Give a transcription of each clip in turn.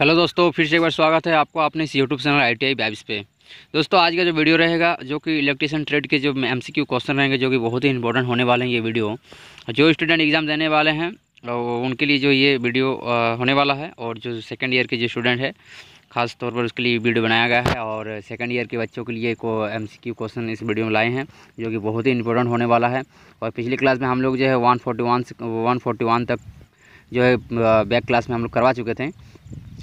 hello दोस्तों फिर से एक बार स्वागत है आपको अपने इस YouTube channel I T I बैब्स पे दोस्तों आज का जो वीडियो रहेगा जो कि इलेक्ट्रिशियन ट्रेड के जो एम सी क्यू क्वेश्चन रहेंगे जो कि बहुत ही इंपॉर्टेंट होने वाले हैं ये वीडियो जो स्टूडेंट एग्ज़ाम देने वाले हैं और उनके लिए जो ये वीडियो होने वाला है और जो सेकेंड ईयर के जो स्टूडेंट है खास तौर पर उसके लिए वीडियो बनाया गया है और सेकंड ईयर के बच्चों के लिए को एम क्वेश्चन इस वीडियो में लाए हैं जो कि बहुत ही इंपॉर्टेंट होने वाला है और पिछली क्लास में हम लोग जो है वन फोर्टी वन से वन फोर्टी वन तक जो है बैक क्लास में हम लोग करवा चुके थे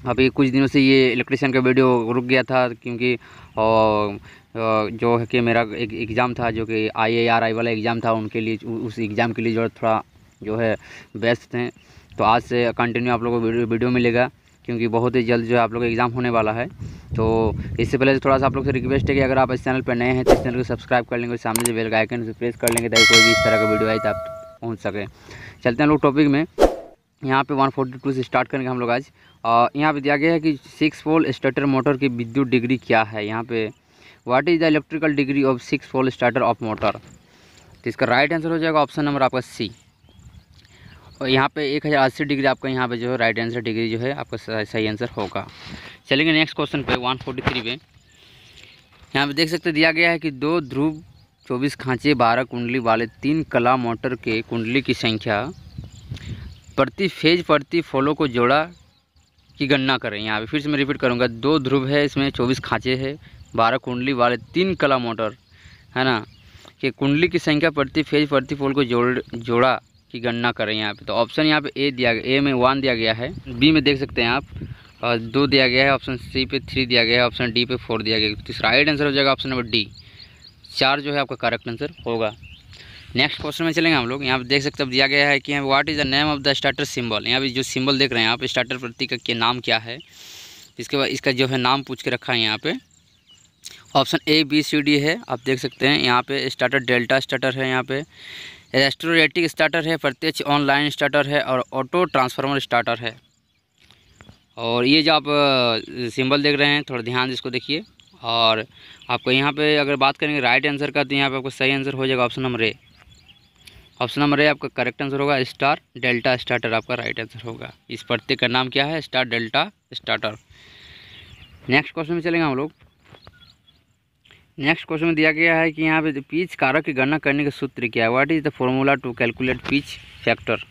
अभी कुछ दिनों से ये इलेक्ट्रिशियन का वीडियो रुक गया था क्योंकि जो है कि मेरा एक एग्ज़ाम था जो कि आई ए आर आई वाला एग्ज़ाम था उनके लिए उस एग्ज़ाम के लिए जो थोड़ा जो है बेस्ट थे तो आज से कंटिन्यू आप लोगों को वीडियो मिलेगा क्योंकि बहुत ही जल्द जो है आप लोग का एग्ज़ाम होने वाला है तो इससे पहले थोड़ा सा आप लोग से रिक्वेस्ट है कि अगर आप इस चैनल पर नए हैं तो इस चैनल को सब्सक्राइब कर लेंगे सामने से बेल का आइकन प्रेस कर लेंगे ताकि कोई भी इस तरह का वीडियो आए तो आप पहुँच सके चलते हैं लोग टॉपिक में यहाँ पे 142 से स्टार्ट करेंगे हम लोग आज और यहाँ पे दिया गया है कि सिक्स फोल स्टार्टर मोटर की विद्युत डिग्री क्या है यहाँ पे what is the electrical degree of six pole starter of motor तो इसका राइट आंसर हो जाएगा ऑप्शन नंबर आपका सी और यहाँ पे एक हज़ार अस्सी डिग्री आपका यहाँ पे जो है राइट आंसर डिग्री जो है आपका सही आंसर होगा चलेंगे नेक्स्ट क्वेश्चन पे थ्री पे यहाँ पे देख सकते दिया गया है कि दो ध्रुव चौबीस खांचे बारह कुंडली वाले तीन कला मोटर के कुंडली की संख्या प्रति फेज प्रति फॉलो को जोड़ा की गणना करें यहाँ पे फिर से मैं रिपीट करूँगा दो ध्रुव है इसमें चौबीस खाँचे है बारह कुंडली वाले तीन कला मोटर है ना कि कुंडली की संख्या प्रति फेज प्रति फॉल को जोड़ जोड़ा की गणना करें यहाँ पे तो ऑप्शन यहाँ पे ए दिया गया ए में वन दिया गया है बी में देख सकते हैं आप और दो दिया गया है ऑप्शन सी पे थ्री दिया गया है ऑप्शन डी पे फोर दिया गया है तीसरा राइट आंसर हो जाएगा ऑप्शन नंबर डी चार जो है आपका करेक्ट आंसर होगा नेक्स्ट क्वेश्चन में चलेंगे हम लोग यहाँ पर देख सकते हैं दिया गया है कि what is the name of the starter symbol यहाँ पे जो सिंबल देख रहे हैं आप स्टार्टर प्रतीक का नाम क्या है इसके बाद इसका जो है नाम पूछ के रखा है यहाँ पे option A B C D है आप देख सकते हैं यहाँ पे स्टार्टर डेल्टा स्टार्टर है यहाँ पे एस्ट्रोरेटिक स्टार्टर है प्रत्यक्ष ऑनलाइन स्टार्टर है और ऑटो ट्रांसफार्मर स्टार्टर है और ये जो आप सिंबल देख रहे हैं थोड़ा ध्यान इसको देखिए और आपको यहाँ पे अगर बात करेंगे राइट आंसर का तो यहाँ पे आपको सही आंसर हो जाएगा option number A option number A आपका करेक्ट आंसर होगा स्टार डेल्टा स्टार्टर आपका राइट आंसर होगा इस प्रत्येक का नाम क्या है star delta starter next question में चलेंगे हम लोग नेक्स्ट क्वेश्चन में दिया गया है कि यहाँ पे पीच कारक की गणना करने का सूत्र क्या है what is the formula to calculate pitch factor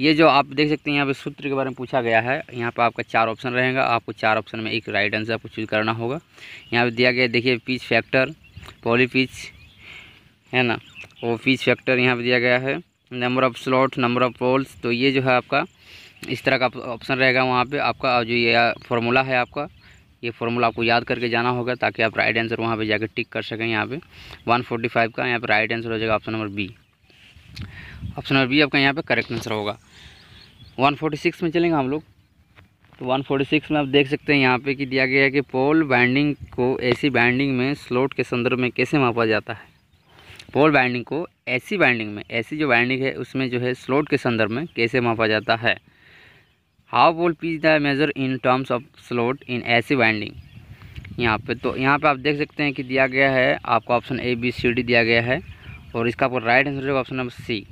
ये जो आप देख सकते हैं यहाँ पे सूत्र के बारे में पूछा गया है यहाँ पे आपका चार ऑप्शन रहेगा आपको चार ऑप्शन में एक राइट आंसर आपको चूज करना होगा यहाँ पे दिया गया देखिए पीच फैक्टर पॉली पीच है ना ऑफिस फीस फैक्टर यहाँ पर दिया गया है number of slot number of poles तो ये जो है आपका इस तरह का ऑप्शन रहेगा वहाँ पे आपका जो ये फार्मूला है आपका ये फार्मूला आपको याद करके जाना होगा ताकि आप राइट आंसर वहाँ पे जाकर टिक कर सकें यहाँ पे 145 का यहाँ पे राइट आंसर हो जाएगा option number B option number B आपका यहाँ पे करेक्ट आंसर होगा 146 में चलेंगे हम लोग तो वन में आप देख सकते हैं यहाँ पर कि दिया गया है कि पोल बैंडिंग को ऐसी बैंडिंग में स्लोट के संदर्भ में कैसे मापा जाता है पोल बाइंडिंग को ऐसी बाइंडिंग में ऐसी जो बाइंडिंग है उसमें जो है स्लोट के संदर्भ में कैसे मापा जाता है how pole pitch the measure in terms of slot in AC binding यहाँ पे तो यहाँ पे आप देख सकते हैं कि दिया गया है आपको option A B C D दिया गया है और इसका आपको राइट आंसर जो ऑप्शन नंबर सी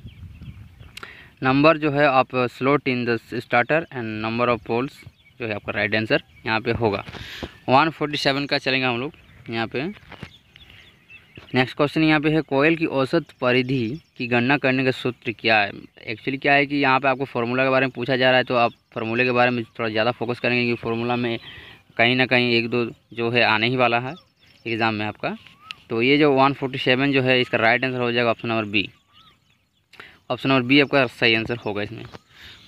नंबर जो है आप slot in the starter and number of poles जो है आपका राइट आंसर यहाँ पे होगा 147 का चलेंगे हम लोग यहाँ पे नेक्स्ट क्वेश्चन यहाँ पे है कोयल की औसत परिधि की गणना करने का सूत्र क्या है एक्चुअली क्या है कि यहाँ पे आपको फार्मूला के बारे में पूछा जा रहा है तो आप फार्मूले के बारे में थोड़ा ज़्यादा फोकस करेंगे क्योंकि फार्मूला में कहीं ना कहीं एक दो जो है आने ही वाला है एग्ज़ाम में आपका तो ये जो वन फोर्टी सेवन जो है इसका राइट आंसर हो जाएगा option number B option number B आपका सही आंसर होगा इसमें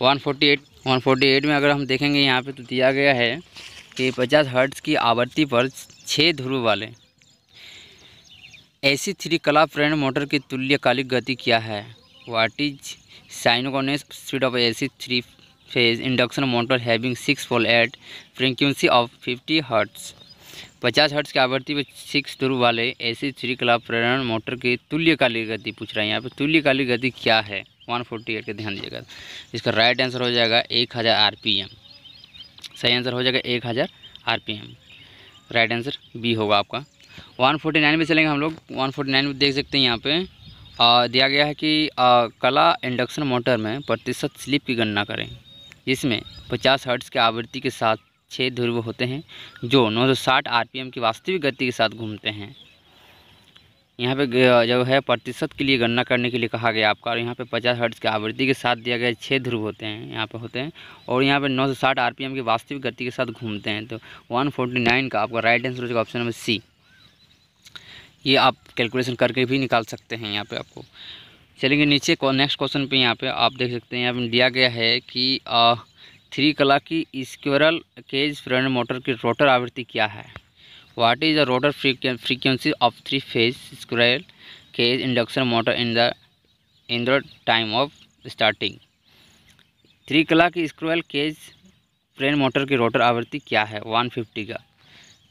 one forty eight one forty eight में अगर हम देखेंगे यहाँ पर तो दिया गया है कि पचास हर्ट्स की आवृत्ति पर छः ध्रुव वाले सी थ्री कला फ्रेंड मोटर की तुल्यकालिक गति क्या है what is synchronous speed of AC three phase induction motor having six pole at frequency of fifty hertz पचास हर्ट्स की आवृत्ति पर सिक्स ध्रुव वाले एसी थ्री कला प्रेरण मोटर की तुल्यकालिक गति पूछ रहा है यहाँ पर तुल्यकालिक गति क्या है वन फोर्टी एट का ध्यान दीजिएगा इसका राइट आंसर हो जाएगा एक हज़ार आर पी एम सही आंसर हो जाएगा एक हज़ार R P M right answer B होगा आपका वन फोर्टी नाइन में चलेंगे हम लोग वन फोर्टी नाइन में देख सकते हैं यहाँ पे आ, दिया गया है कि आ, कला इंडक्शन मोटर में प्रतिशत स्लिप की गणना करें जिसमें पचास हर्ट्स की आवृत्ति के साथ छः ध्रुव होते हैं जो 960 आरपीएम की वास्तविक गति के साथ घूमते हैं यहाँ पे जो है प्रतिशत के लिए गणना करने के लिए कहा गया आपका और यहाँ पे 50 हर्ट्ज की आवृत्ति के साथ दिया गया छः ध्रुव होते हैं यहाँ पे होते हैं और यहाँ पे 960 आरपीएम की वास्तविक गति के साथ घूमते हैं तो 149 का आपका राइट आंसर हो जाएगा ऑप्शन नंबर सी ये आप कैलकुलेशन करके भी निकाल सकते हैं यहाँ पे आपको चलेंगे नीचे नेक्स्ट क्वेश्चन पे यहाँ पे आप देख सकते हैं यहाँ पर दिया गया है कि आ, थ्री कला की स्क्वेरल केज फ्रेंड मोटर की रोटर आवृत्ति क्या है what is the rotor frequency of three phase squirrel cage induction motor in the in the time of starting three कला की स्क्वेरल केज फ्रेंड मोटर की रोटर आवृत्ति क्या है 150 का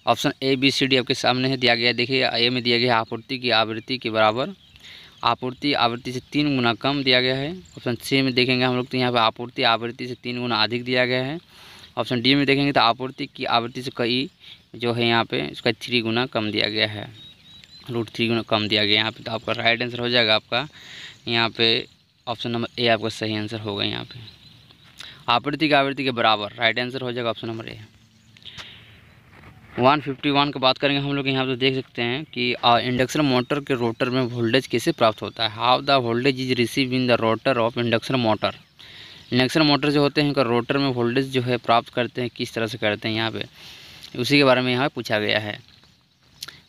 option A B C D आपके सामने है दिया गया देखिए ए में दिया गया आपूर्ति की आवृत्ति के बराबर आपूर्ति आवृत्ति से तीन गुना कम दिया गया है ऑप्शन सी में देखेंगे हम लोग तो यहाँ पर आपूर्ति आवृत्ति से तीन गुना अधिक दिया गया है ऑप्शन डी में देखेंगे तो आपूर्ति की आवृत्ति से कई जो है यहाँ पे इसका थ्री गुना कम दिया गया है रूट थ्री गुना कम दिया गया यहाँ पे तो आपका राइट आंसर हो जाएगा आपका यहाँ पे ऑप्शन नंबर ए आपका सही आंसर होगा यहाँ पे आपूर्ति की आवृत्ति के बराबर राइट आंसर हो जाएगा ऑप्शन नंबर ए 151 की बात करेंगे हम लोग यहाँ पर देख सकते हैं कि इंडक्शन मोटर के रोटर में वोल्टेज कैसे प्राप्त होता है how the voltage is receive in the rotor of induction motor induction motor जो होते हैं उनका रोटर में वोल्टेज जो है प्राप्त करते हैं किस तरह से करते हैं यहाँ पे उसी के बारे में यहाँ पूछा गया है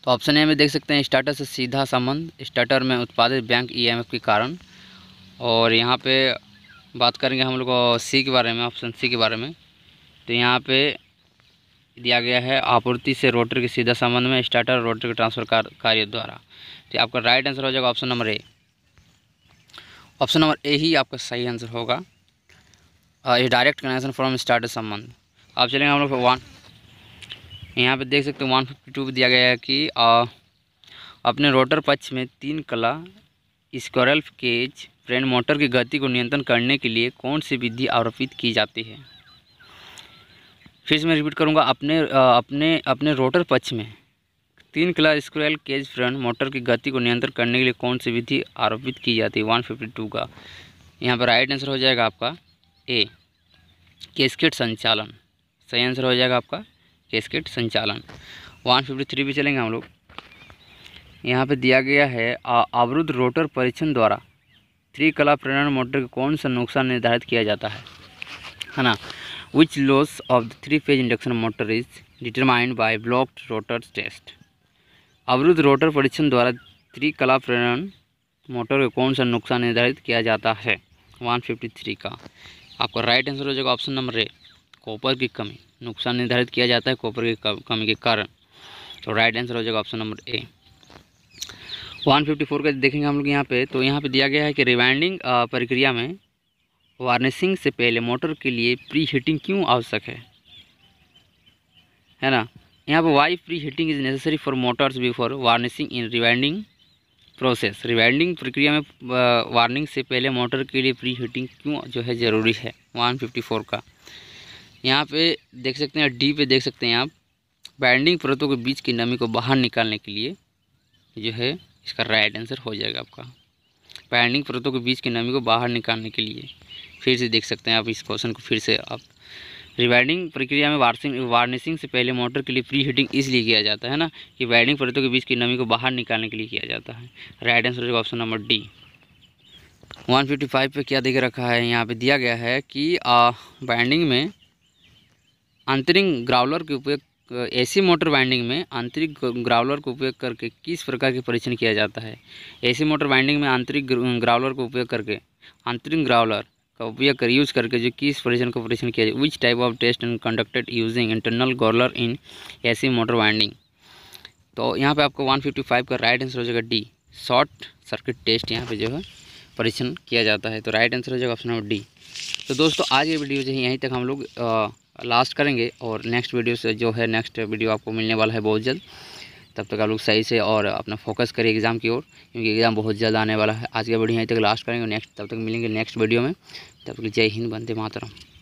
तो ऑप्शन ए में देख सकते हैं स्टार्टर से सीधा संबंध स्टार्टर में उत्पादित बैंक ई e के कारण और यहाँ पर बात करेंगे हम लोग सी के बारे में ऑप्शन सी के बारे में तो यहाँ पर दिया गया है आपूर्ति से रोटर के सीधा संबंध में स्टार्टर रोटर के ट्रांसफर कार्य द्वारा तो आपका राइट आंसर हो जाएगा option number A option number A ही आपका सही आंसर होगा ये डायरेक्ट कनेक्शन फ्रॉम स्टार्टर संबंध आप चलेंगे हम लोग वन यहाँ पे देख सकते हैं वन फिफ्टी टू दिया गया है कि आ, अपने रोटर पक्ष में तीन कला स्क्वायरल केज फ्रेंड मोटर की गति को नियंत्रण करने के लिए कौन सी विधि आरोपित की जाती है फिर से मैं रिपीट करूँगा अपने अपने अपने रोटर पक्ष में तीन क्लास स्क्रैल केज फ्रंट मोटर की गति को नियंत्रण करने के लिए कौन सी विधि आरोपित की जाती है वन फिफ्टी टू का यहाँ पर राइट आंसर हो जाएगा आपका ए केसकेट संचालन सही आंसर हो जाएगा आपका केसकेट संचालन वन फिफ्टी थ्री भी चलेंगे हम लोग यहाँ पे दिया गया है अवरुद्ध रोटर परीक्षण द्वारा थ्री कला प्रेरण मोटर के कौन सा नुकसान निर्धारित किया जाता है है ना which loss of the three phase induction motor is determined by blocked rotor test अवरुद्ध रोटर परीक्षण द्वारा त्रिकला प्रेरण मोटर का कौन सा नुकसान निर्धारित किया जाता है 153 का आपका राइट आंसर हो जाएगा ऑप्शन नंबर ए कॉपर की कमी नुकसान निर्धारित किया जाता है कॉपर की कमी के कारण तो राइट आंसर हो जाएगा ऑप्शन नंबर ए 154 का देखेंगे हम लोग यहाँ पे तो यहाँ पे दिया गया है कि रिवाइंडिंग प्रक्रिया में वार्निशिंग से पहले मोटर के लिए प्री हीटिंग क्यों आवश्यक है है ना यहाँ पर why pre heating is necessary for motors before varnishing in rewinding process rewinding प्रक्रिया में वार्निंग से पहले मोटर के लिए प्री हीटिंग क्यों जो है ज़रूरी है 154 का यहाँ पे देख सकते हैं डी पे देख सकते हैं आप बाइंडिंग परतों के बीच की नमी को बाहर निकालने के लिए जो है इसका राइट आंसर हो जाएगा आपका पैंडिंग परतों के बीच की नमी को बाहर निकालने के लिए फिर से देख सकते हैं आप इस क्वेश्चन को फिर से आप रिवाइडिंग प्रक्रिया में वार्सिंग वार्निशिंग से पहले मोटर के लिए प्री हीटिंग इसलिए किया जाता है ना कि वाइडिंग परतों के बीच की नमी को बाहर निकालने के लिए किया जाता है राइट आंसर होगा ऑप्शन नंबर डी 155 पे क्या देख रखा है यहाँ पे दिया गया है कि बाइंडिंग में अंतरिंग ग्राउलर के उपयोग एसी मोटर वाइंडिंग में आंतरिक ग्रावलर का उपयोग करके किस प्रकार के परीक्षण किया जाता है एसी मोटर वाइंडिंग में आंतरिक ग्रावलर का उपयोग करके आंतरिक ग्रावलर का उपयोग कर यूज करके जो किस परीक्षण का परीक्षण किया जाए which type of test and conducted using internal growler in a motor winding तो यहाँ पर आपको वन का राइट आंसर हो जाएगा डी शॉर्ट सर्किट टेस्ट यहाँ पर जो है परीक्षण किया जाता है तो राइट आंसर हो जाएगा ऑप्शन नंबर डी तो दोस्तों आज ये वीडियो जो है यहीं तक हम लोग लास्ट करेंगे और नेक्स्ट वीडियो से जो है नेक्स्ट वीडियो आपको मिलने वाला है बहुत जल्द तब तक आप लोग सही से और अपना फोकस करें एग्ज़ाम की ओर क्योंकि एग्ज़ाम बहुत जल्द आने वाला है आज का वीडियो यहीं तक लास्ट करेंगे नेक्स्ट तब तक मिलेंगे नेक्स्ट वीडियो में तब तक जय हिंद बंदे मातरम